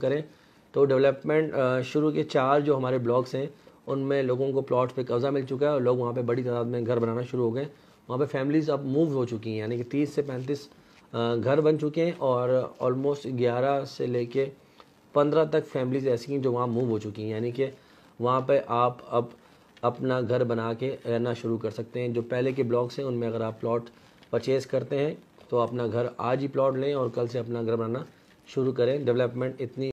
करें तो डेवलपमेंट शुरू के चार जो हमारे ब्लॉक्स हैं उनमें लोगों को प्लाट्स पे कब्ज़ा मिल चुका है और लोग वहाँ पे बड़ी तादाद में घर बनाना शुरू हो गए वहाँ पे फैमिलीज़ अब मूव हो चुकी हैं यानी कि तीस से पैंतीस घर बन चुके हैं और ऑलमोस्ट ग्यारह से लेके पंद्रह तक फैमिलीज़ ऐसी हैं जो वहाँ मूव हो चुकी हैं यानी कि वहाँ पर आप अब अपना घर बना के रहना शुरू कर सकते हैं जो पहले के ब्लॉक्स हैं उनमें अगर आप प्लॉट परचेज़ करते हैं तो अपना घर आज ही प्लॉट लें और कल से अपना घर बनाना शुरू करें डेवलपमेंट इतनी